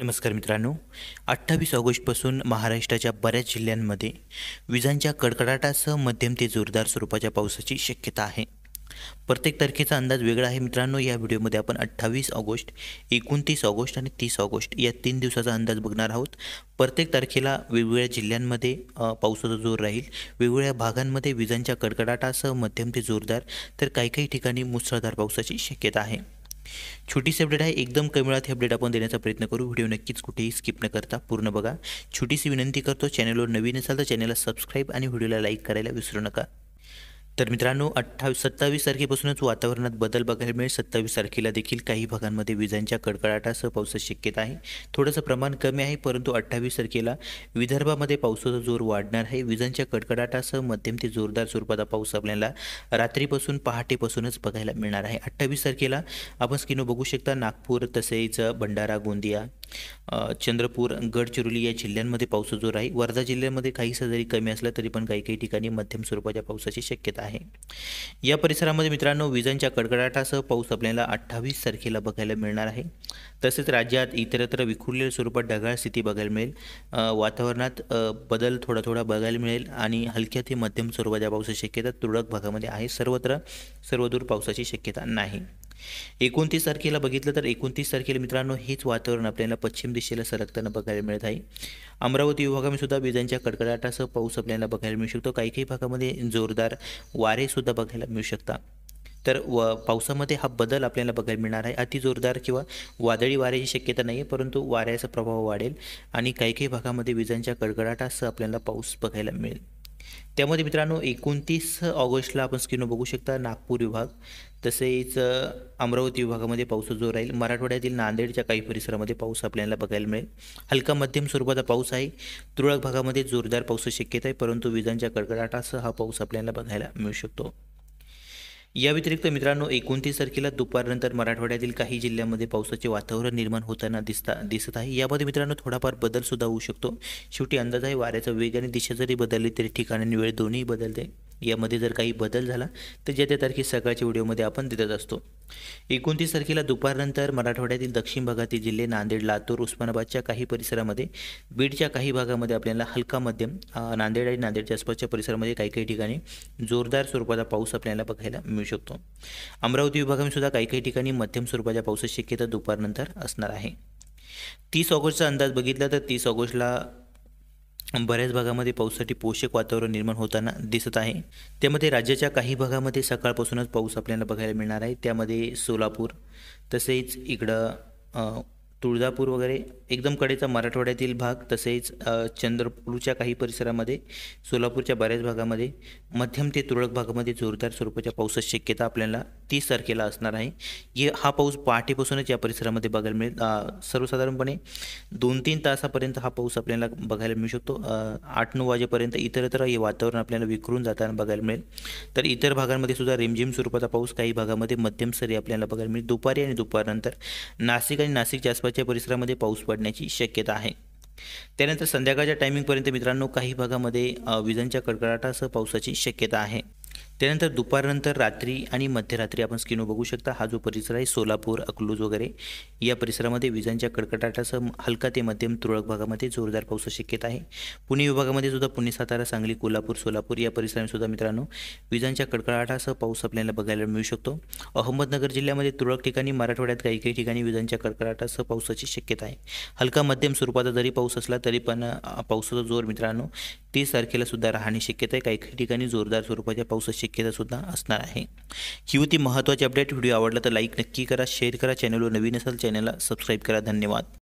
नमस्कार मित्रांनो अठ्ठावीस ऑगस्टपासून महाराष्ट्राच्या बऱ्याच जिल्ह्यांमध्ये विजांच्या कडकडाटासह मध्यम ते जोरदार स्वरूपाच्या पावसाची शक्यता आहे प्रत्येक तारखेचा अंदाज वेगळा आहे मित्रांनो या व्हिडिओमध्ये आपण अठ्ठावीस ऑगस्ट एकोणतीस ऑगस्ट आणि तीस ऑगस्ट या तीन दिवसाचा अंदाज बघणार आहोत प्रत्येक तारखेला वेगवेगळ्या जिल्ह्यांमध्ये पावसाचा जोर राहील वेगवेगळ्या भागांमध्ये विजांच्या कडकडाटासह मध्यम ते जोरदार तर काही काही ठिकाणी मुसळधार पावसाची शक्यता आहे छोटीशी अपडेट आहे एकदम कमी वेळात हे अपडेट आपण देण्याचा प्रयत्न करू व्हिडिओ नक्कीच कुठेही स्किप न करता पूर्ण बघा छोटीशी विनंती करतो चॅनेलवर नवीन असाल तर चॅनलला सबस्क्राईब आणि व्हिडिओला लाईक करायला विसरू नका तर मित्रांनो अठ्ठावीस सत्तावीस तारखेपासूनच वातावरणात बदल बघायला मिळेल सत्तावीस तारखेला देखील काही भागांमध्ये विजांच्या कडकडाटासह पावसाची शक्यता आहे थोडंसं प्रमाण कमी आहे परंतु अठ्ठावीस तारखेला विदर्भामध्ये पावसाचा जोर वाढणार आहे विजांच्या कडकडाटासह मध्यम ते जोरदार स्वरूपाचा पाऊस आपल्याला रात्रीपासून पहाटेपासूनच बघायला मिळणार आहे अठ्ठावीस तारखेला आपण स्किनो बघू शकता नागपूर तसेच भंडारा गोंदिया चंद्रपूर गडचिरोली या जिल्ह्यांमध्ये पाऊस जोर आहे वर्धा जिल्ह्यामध्ये काहीसा जरी कमी असला तरी पण काही काही ठिकाणी मध्यम स्वरूपाच्या पावसाची शक्यता आहे या परिसरामध्ये मित्रांनो विजांच्या कडकडाटासह पाऊस आपल्याला अठ्ठावीस तारखेला बघायला मिळणार आहे तसेच राज्यात इतरत्र विखुरलेल्या स्वरूपात ढगाळ स्थिती बघायला मिळेल वातावरणात बदल थोडा थोडा बघायला मिळेल आणि हलक्या ते मध्यम स्वरूपाच्या पावसाची शक्यता तुरळक भागामध्ये आहे सर्वत्र सर्वदूर पावसाची शक्यता नाही एकोणतीस तारखेला बघितलं तर एकोणतीस तारखेला मित्रांनो हेच वातावरण आपल्याला पश्चिम दिशेला सरकताना बघायला मिळत आहे अमरावती विभागामध्ये सुद्धा विजांच्या कडकडाटासह पाऊस आपल्याला बघायला मिळू शकतो काही काही भागामध्ये जोरदार वारेसुद्धा बघायला मिळू शकतात तर व पावसामध्ये हा बदल आपल्याला बघायला मिळणार आहे अति जोरदार किंवा वादळी वाऱ्याची शक्यता नाही आहे परंतु वाऱ्याचा प्रभाव वाढेल आणि काही काही भागामध्ये विजांच्या कडकडाटासह आपल्याला पाऊस बघायला मिळेल त्यामध्ये मित्रांनो एकोणतीस ऑगस्टला आपण स्क्रीनवर बघू शकता नागपूर विभाग तसेच अमरावती विभागामध्ये पाऊस जोर राहील मराठवाड्यातील नांदेडच्या काही परिसरामध्ये पाऊस आपल्याला बघायला मिळेल हलका मध्यम स्वरूपाचा पाऊस आहे तुरळक भागामध्ये जोरदार पाऊस शक्यता आहे परंतु विजांच्या कडकडाटासह हा पाऊस आपल्याला बघायला मिळू शकतो या व्यतिरिक्त मित्रांनो एकोणतीस तारखेला दुपारनंतर मराठवाड्यातील काही जिल्ह्यांमध्ये पावसाचे वातावरण निर्माण होताना दिसता दिसत आहे यामध्ये मित्रांनो थोडाफार बदल सुद्धा होऊ शकतो शेवटी अंदाज आहे वाऱ्याचा वेग आणि दिशा जरी बदलली तरी ठिकाण आणि वेळ दोन्ही बदलते यामध्ये जर काही बदल झाला तर ज्या त्या तारखे सकाळच्या व्हिडिओमध्ये आपण देतच असतो एकोणतीस तारखेला दुपारनंतर मराठवाड्यातील दक्षिण भागातील जिल्हे नांदेड लातूर उस्मानाबादच्या काही परिसरामध्ये बीडच्या काही भागामध्ये आपल्याला हलका मध्यम नांदेड आणि नांदेडच्या आसपासच्या परिसरामध्ये काही काही ठिकाणी जोरदार स्वरूपाचा पाऊस आपल्याला बघायला मिळू शकतो अमरावती विभागामध्ये सुद्धा काही काही ठिकाणी मध्यम स्वरूपाच्या पावसाची शक्यता दुपारनंतर असणार आहे तीस ऑगस्टचा अंदाज बघितला तर तीस ऑगस्टला बऱ्याच भागामध्ये पावसासाठी पोषक वातावरण निर्माण होताना दिसत आहे त्यामध्ये राज्याच्या काही भागामध्ये सकाळपासूनच पाऊस आपल्याला बघायला मिळणार आहे त्यामध्ये सोलापूर तसेच इकडं तुळजापूर वगैरे एकदम कडेचा मराठवाड्यातील भाग तसेच चंद्रपूरच्या काही परिसरामध्ये सोलापूरच्या बऱ्याच भागामध्ये मध्यम ते तुरळक भागामध्ये जोरदार स्वरूपाच्या पावसाची शक्यता आपल्याला तीस तारखेला असणार आहे ये हा पाऊस पहाटेपासूनच या परिसरामध्ये बघायला मिळेल सर्वसाधारणपणे दोन तीन तासापर्यंत हा पाऊस आपल्याला बघायला मिळू शकतो आठ नऊ वाजेपर्यंत इतरत्र हे वातावरण आपल्याला विखरून जाताना बघायला मिळेल तर इतर भागांमध्ये सुद्धा रिमझिम स्वरूपाचा पाऊस काही भागामध्ये मध्यम सरी आपल्याला बघायला मिळेल दुपारी आणि दुपारनंतर नाशिक आणि नाशिकच्या आसपास महत्त्वाच्या परिसरामध्ये पाऊस पडण्याची शक्यता आहे त्यानंतर संध्याकाळच्या टायमिंगपर्यंत मित्रांनो काही भागामध्ये विजांच्या कडकडाटासह पावसाची शक्यता आहे त्यानंतर दुपारनंतर रात्री आणि मध्यरात्री आपण स्किनो बघू शकता हा जो परिसर आहे सोलापूर अकलूज वगैरे या परिसरामध्ये विजांच्या कडकडाटासह हलका ते मध्यम तुरळक भागामध्ये जोरदार पावसाची शक्यता आहे पुणे विभागामध्ये सुद्धा पुणे सातारा सांगली कोल्हापूर सोलापूर या परिसरामध्ये सुद्धा मित्रांनो विजांच्या कडकडाटासह पाऊस आपल्याला बघायला मिळू शकतो अहमदनगर जिल्ह्यामध्ये तुरळक ठिकाणी मराठवाड्यात काही काही ठिकाणी विजांच्या कडकडाटासह पावसाची शक्यता आहे हलका मध्यम स्वरूपाचा जरी पाऊस असला तरी पण पावसाचा जोर मित्रांनो तीस तारखेला सुद्धा राहण्याची शक्यता आहे काही काही ठिकाणी जोरदार स्वरूपाच्या पावसाची सुद्धा असणार आहे ही होती अपडेट व्हिडिओ आवडला तर लाईक नक्की करा शेअर करा चॅनलवर नवीन असाल चॅनलला सबस्क्राईब करा धन्यवाद